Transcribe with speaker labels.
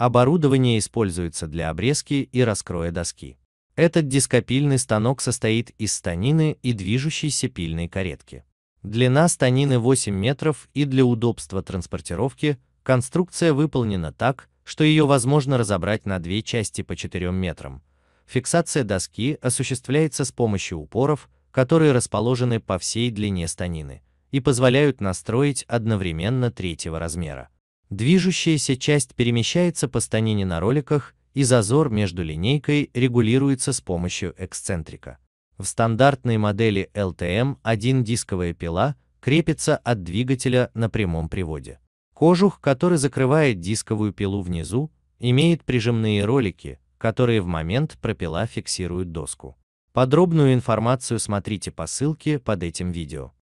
Speaker 1: Оборудование используется для обрезки и раскроя доски. Этот дископильный станок состоит из станины и движущейся пильной каретки. Длина станины 8 метров и для удобства транспортировки конструкция выполнена так, что ее возможно разобрать на две части по 4 метрам. Фиксация доски осуществляется с помощью упоров, которые расположены по всей длине станины и позволяют настроить одновременно третьего размера. Движущаяся часть перемещается по станине на роликах, и зазор между линейкой регулируется с помощью эксцентрика. В стандартной модели LTM один дисковая пила крепится от двигателя на прямом приводе. Кожух, который закрывает дисковую пилу внизу, имеет прижимные ролики, которые в момент пропила фиксируют доску. Подробную информацию смотрите по ссылке под этим видео.